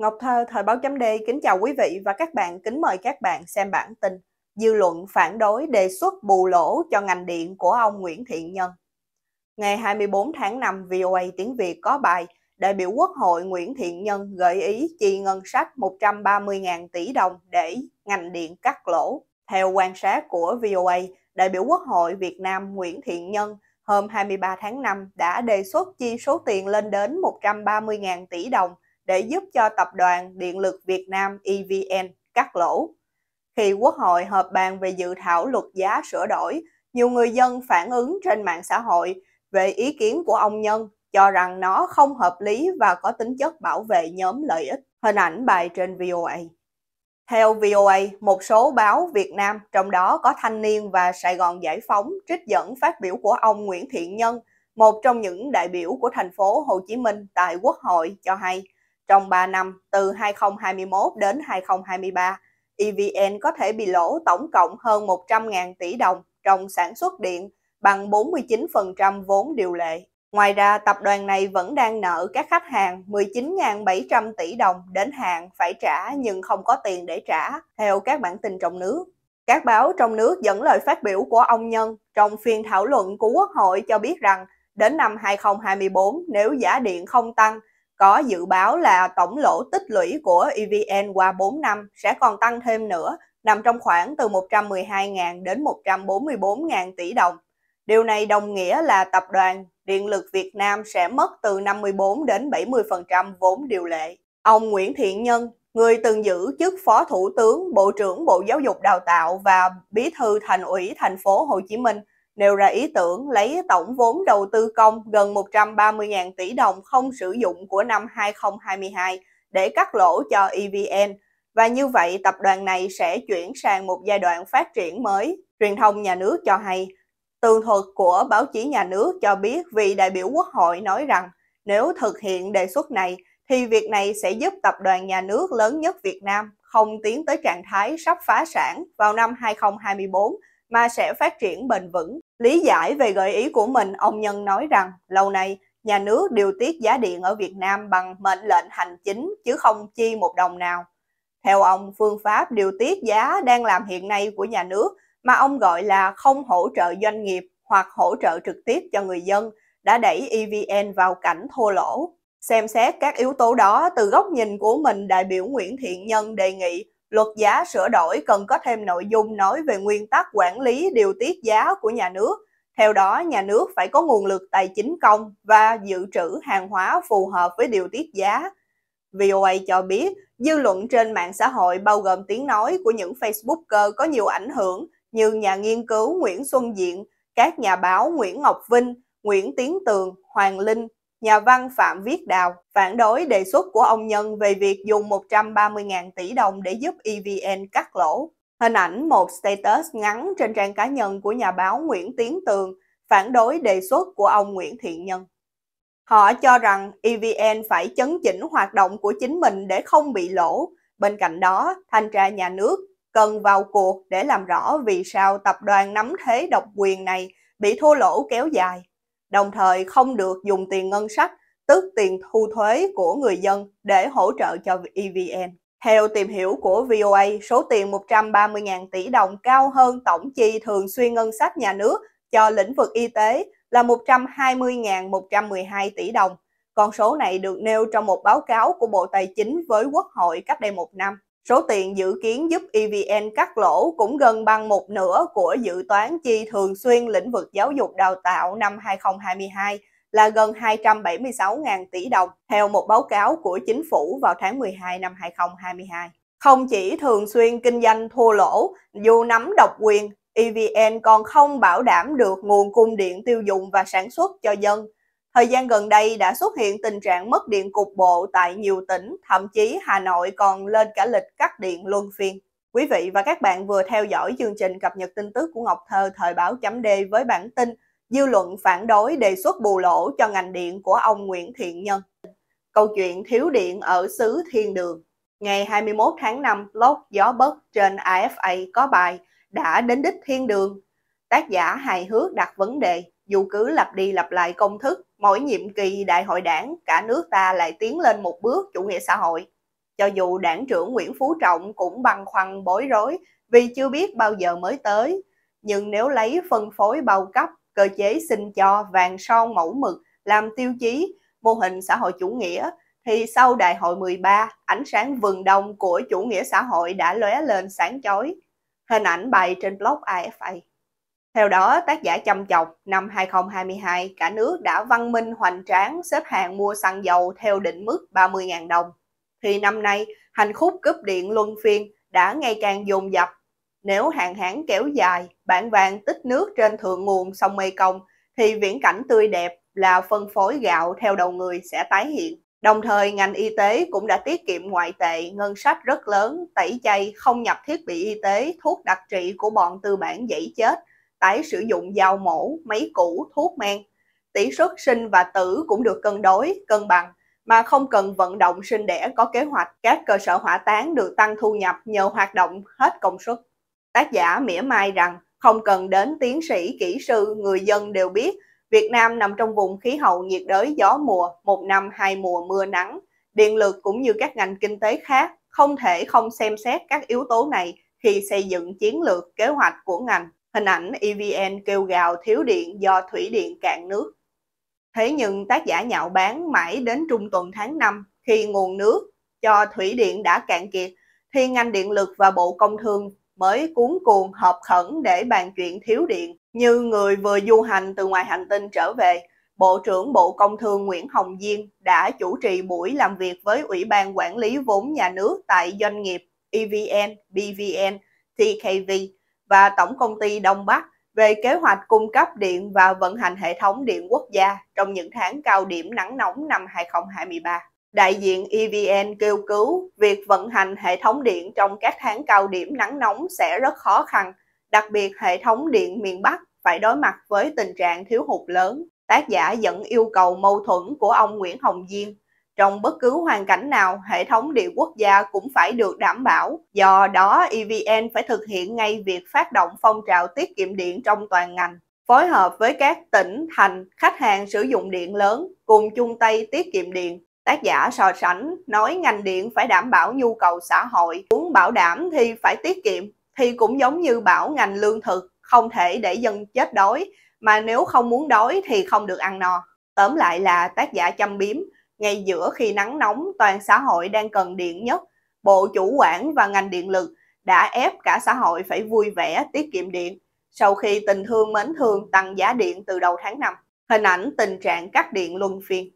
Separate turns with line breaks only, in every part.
Ngọc Thơ, Thời báo chấm D kính chào quý vị và các bạn, kính mời các bạn xem bản tin Dư luận phản đối đề xuất bù lỗ cho ngành điện của ông Nguyễn Thiện Nhân. Ngày 24 tháng 5, VOA tiếng Việt có bài Đại biểu Quốc hội Nguyễn Thiện Nhân gợi ý chi ngân sách 130.000 tỷ đồng để ngành điện cắt lỗ. Theo quan sát của VOA, đại biểu Quốc hội Việt Nam Nguyễn Thiện Nhân hôm 23 tháng 5 đã đề xuất chi số tiền lên đến 130.000 tỷ đồng để giúp cho Tập đoàn Điện lực Việt Nam EVN cắt lỗ. Khi Quốc hội họp bàn về dự thảo luật giá sửa đổi, nhiều người dân phản ứng trên mạng xã hội về ý kiến của ông Nhân cho rằng nó không hợp lý và có tính chất bảo vệ nhóm lợi ích. Hình ảnh bài trên VOA. Theo VOA, một số báo Việt Nam, trong đó có Thanh niên và Sài Gòn Giải phóng, trích dẫn phát biểu của ông Nguyễn Thiện Nhân, một trong những đại biểu của thành phố Hồ Chí Minh tại Quốc hội cho hay trong 3 năm, từ 2021 đến 2023, EVN có thể bị lỗ tổng cộng hơn 100.000 tỷ đồng trong sản xuất điện, bằng 49% vốn điều lệ. Ngoài ra, tập đoàn này vẫn đang nợ các khách hàng 19.700 tỷ đồng đến hạn phải trả nhưng không có tiền để trả, theo các bản tin trong nước. Các báo trong nước dẫn lời phát biểu của ông Nhân trong phiên thảo luận của Quốc hội cho biết rằng đến năm 2024 nếu giá điện không tăng có dự báo là tổng lỗ tích lũy của EVN qua 4 năm sẽ còn tăng thêm nữa, nằm trong khoảng từ 112.000 đến 144.000 tỷ đồng. Điều này đồng nghĩa là tập đoàn Điện lực Việt Nam sẽ mất từ 54 đến 70% vốn điều lệ. Ông Nguyễn Thiện Nhân, người từng giữ chức Phó Thủ tướng, Bộ trưởng Bộ Giáo dục Đào tạo và Bí thư Thành ủy Thành phố Hồ Chí Minh, nêu ra ý tưởng lấy tổng vốn đầu tư công gần 130.000 tỷ đồng không sử dụng của năm 2022 để cắt lỗ cho EVN và như vậy tập đoàn này sẽ chuyển sang một giai đoạn phát triển mới. Truyền thông nhà nước cho hay, tường thuật của báo chí nhà nước cho biết vị đại biểu quốc hội nói rằng nếu thực hiện đề xuất này thì việc này sẽ giúp tập đoàn nhà nước lớn nhất Việt Nam không tiến tới trạng thái sắp phá sản vào năm 2024 mà sẽ phát triển bền vững. Lý giải về gợi ý của mình, ông Nhân nói rằng lâu nay nhà nước điều tiết giá điện ở Việt Nam bằng mệnh lệnh hành chính chứ không chi một đồng nào. Theo ông, phương pháp điều tiết giá đang làm hiện nay của nhà nước mà ông gọi là không hỗ trợ doanh nghiệp hoặc hỗ trợ trực tiếp cho người dân đã đẩy EVN vào cảnh thua lỗ. Xem xét các yếu tố đó từ góc nhìn của mình, đại biểu Nguyễn Thiện Nhân đề nghị luật giá sửa đổi cần có thêm nội dung nói về nguyên tắc quản lý điều tiết giá của nhà nước. Theo đó, nhà nước phải có nguồn lực tài chính công và dự trữ hàng hóa phù hợp với điều tiết giá. VOA cho biết, dư luận trên mạng xã hội bao gồm tiếng nói của những Facebooker có nhiều ảnh hưởng như nhà nghiên cứu Nguyễn Xuân Diện, các nhà báo Nguyễn Ngọc Vinh, Nguyễn Tiến Tường, Hoàng Linh, nhà văn Phạm Viết Đào phản đối đề xuất của ông Nhân về việc dùng 130.000 tỷ đồng để giúp EVN cắt lỗ. Hình ảnh một status ngắn trên trang cá nhân của nhà báo Nguyễn Tiến Tường phản đối đề xuất của ông Nguyễn Thiện Nhân. Họ cho rằng EVN phải chấn chỉnh hoạt động của chính mình để không bị lỗ. Bên cạnh đó, thanh tra nhà nước cần vào cuộc để làm rõ vì sao tập đoàn nắm thế độc quyền này bị thua lỗ kéo dài đồng thời không được dùng tiền ngân sách, tức tiền thu thuế của người dân để hỗ trợ cho EVN. Theo tìm hiểu của VOA, số tiền 130.000 tỷ đồng cao hơn tổng chi thường xuyên ngân sách nhà nước cho lĩnh vực y tế là 120.112 tỷ đồng. Con số này được nêu trong một báo cáo của Bộ Tài chính với Quốc hội cách đây một năm. Số tiền dự kiến giúp EVN cắt lỗ cũng gần bằng một nửa của dự toán chi thường xuyên lĩnh vực giáo dục đào tạo năm 2022 là gần 276.000 tỷ đồng, theo một báo cáo của chính phủ vào tháng 12 năm 2022. Không chỉ thường xuyên kinh doanh thua lỗ, dù nắm độc quyền, EVN còn không bảo đảm được nguồn cung điện tiêu dùng và sản xuất cho dân, Thời gian gần đây đã xuất hiện tình trạng mất điện cục bộ tại nhiều tỉnh, thậm chí Hà Nội còn lên cả lịch cắt điện luân phiên. Quý vị và các bạn vừa theo dõi chương trình cập nhật tin tức của Ngọc Thơ thời báo chấm D với bản tin Dư luận phản đối đề xuất bù lỗ cho ngành điện của ông Nguyễn Thiện Nhân. Câu chuyện thiếu điện ở xứ Thiên Đường. Ngày 21 tháng 5, blog Gió Bất trên AFA có bài Đã đến đích thiên đường. Tác giả hài hước đặt vấn đề, dù cứ lặp đi lặp lại công thức mỗi nhiệm kỳ đại hội đảng, cả nước ta lại tiến lên một bước chủ nghĩa xã hội. Cho dù đảng trưởng Nguyễn Phú Trọng cũng băn khoăn bối rối vì chưa biết bao giờ mới tới, nhưng nếu lấy phân phối bao cấp, cơ chế xin cho vàng son mẫu mực làm tiêu chí mô hình xã hội chủ nghĩa, thì sau đại hội 13, ánh sáng vườn đông của chủ nghĩa xã hội đã lóe lên sáng chói. Hình ảnh bày trên blog AFA. Theo đó, tác giả chăm chọc, năm 2022, cả nước đã văn minh hoành tráng xếp hàng mua xăng dầu theo định mức 30.000 đồng. Thì năm nay, hành khúc cúp điện luân phiên đã ngày càng dồn dập. Nếu hàng hán kéo dài, bản vàng tích nước trên thượng nguồn sông Mê Công, thì viễn cảnh tươi đẹp là phân phối gạo theo đầu người sẽ tái hiện. Đồng thời, ngành y tế cũng đã tiết kiệm ngoại tệ, ngân sách rất lớn, tẩy chay, không nhập thiết bị y tế, thuốc đặc trị của bọn tư bản dãy chết tái sử dụng dao mổ, máy cũ, thuốc men. Tỷ suất sinh và tử cũng được cân đối, cân bằng, mà không cần vận động sinh đẻ có kế hoạch. Các cơ sở hỏa táng được tăng thu nhập nhờ hoạt động hết công suất. Tác giả mỉa mai rằng không cần đến tiến sĩ, kỹ sư, người dân đều biết Việt Nam nằm trong vùng khí hậu nhiệt đới gió mùa, một năm hai mùa mưa nắng. Điện lực cũng như các ngành kinh tế khác không thể không xem xét các yếu tố này khi xây dựng chiến lược kế hoạch của ngành. Hình ảnh EVN kêu gào thiếu điện do thủy điện cạn nước. Thế nhưng tác giả nhạo bán mãi đến trung tuần tháng 5 khi nguồn nước cho thủy điện đã cạn kiệt thì ngành điện lực và Bộ Công Thương mới cuốn cuồng họp khẩn để bàn chuyện thiếu điện. Như người vừa du hành từ ngoài hành tinh trở về, Bộ trưởng Bộ Công Thương Nguyễn Hồng Diên đã chủ trì buổi làm việc với Ủy ban Quản lý vốn nhà nước tại doanh nghiệp EVN, BVN, TKV và Tổng công ty Đông Bắc về kế hoạch cung cấp điện và vận hành hệ thống điện quốc gia trong những tháng cao điểm nắng nóng năm 2023. Đại diện EVN kêu cứu việc vận hành hệ thống điện trong các tháng cao điểm nắng nóng sẽ rất khó khăn, đặc biệt hệ thống điện miền Bắc phải đối mặt với tình trạng thiếu hụt lớn. Tác giả dẫn yêu cầu mâu thuẫn của ông Nguyễn Hồng Diên trong bất cứ hoàn cảnh nào, hệ thống điện quốc gia cũng phải được đảm bảo. Do đó, EVN phải thực hiện ngay việc phát động phong trào tiết kiệm điện trong toàn ngành phối hợp với các tỉnh, thành, khách hàng sử dụng điện lớn cùng chung tay tiết kiệm điện. Tác giả so sánh nói ngành điện phải đảm bảo nhu cầu xã hội, muốn bảo đảm thì phải tiết kiệm, thì cũng giống như bảo ngành lương thực, không thể để dân chết đói, mà nếu không muốn đói thì không được ăn no. Tóm lại là tác giả châm biếm, ngay giữa khi nắng nóng toàn xã hội đang cần điện nhất, Bộ Chủ quản và ngành điện lực đã ép cả xã hội phải vui vẻ tiết kiệm điện sau khi tình thương mến thương tăng giá điện từ đầu tháng 5. Hình ảnh tình trạng cắt điện luân phiên.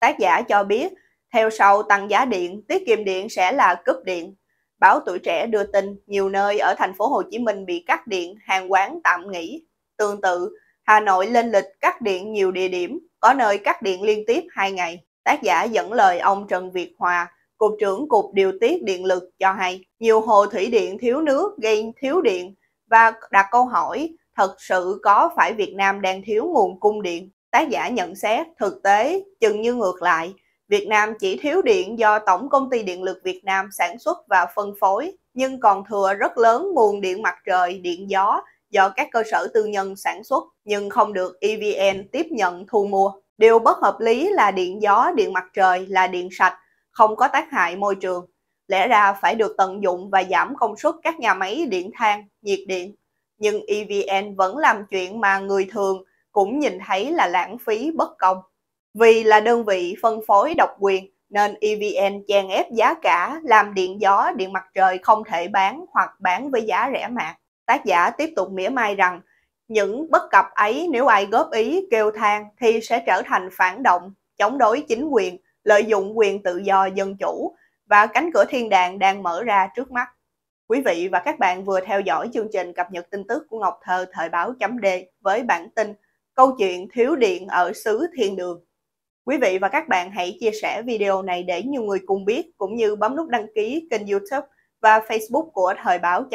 Tác giả cho biết, theo sau tăng giá điện, tiết kiệm điện sẽ là cúp điện. Báo Tuổi Trẻ đưa tin nhiều nơi ở thành phố Hồ Chí Minh bị cắt điện, hàng quán tạm nghỉ. Tương tự, Hà Nội lên lịch cắt điện nhiều địa điểm, có nơi cắt điện liên tiếp 2 ngày. Tác giả dẫn lời ông Trần Việt Hòa, Cục trưởng Cục Điều tiết Điện lực cho hay, nhiều hồ thủy điện thiếu nước gây thiếu điện và đặt câu hỏi thật sự có phải Việt Nam đang thiếu nguồn cung điện? Tác giả nhận xét thực tế chừng như ngược lại, Việt Nam chỉ thiếu điện do Tổng Công ty Điện lực Việt Nam sản xuất và phân phối, nhưng còn thừa rất lớn nguồn điện mặt trời, điện gió do các cơ sở tư nhân sản xuất nhưng không được EVN tiếp nhận thu mua. Điều bất hợp lý là điện gió, điện mặt trời là điện sạch, không có tác hại môi trường. Lẽ ra phải được tận dụng và giảm công suất các nhà máy điện than, nhiệt điện. Nhưng EVN vẫn làm chuyện mà người thường cũng nhìn thấy là lãng phí bất công. Vì là đơn vị phân phối độc quyền nên EVN chèn ép giá cả làm điện gió, điện mặt trời không thể bán hoặc bán với giá rẻ mạt. Tác giả tiếp tục mỉa mai rằng những bất cập ấy nếu ai góp ý kêu than thì sẽ trở thành phản động, chống đối chính quyền, lợi dụng quyền tự do dân chủ và cánh cửa thiên đàng đang mở ra trước mắt. Quý vị và các bạn vừa theo dõi chương trình cập nhật tin tức của Ngọc Thơ Thời báo D với bản tin Câu chuyện thiếu điện ở xứ thiên đường. Quý vị và các bạn hãy chia sẻ video này để nhiều người cùng biết cũng như bấm nút đăng ký kênh youtube và facebook của Thời báo D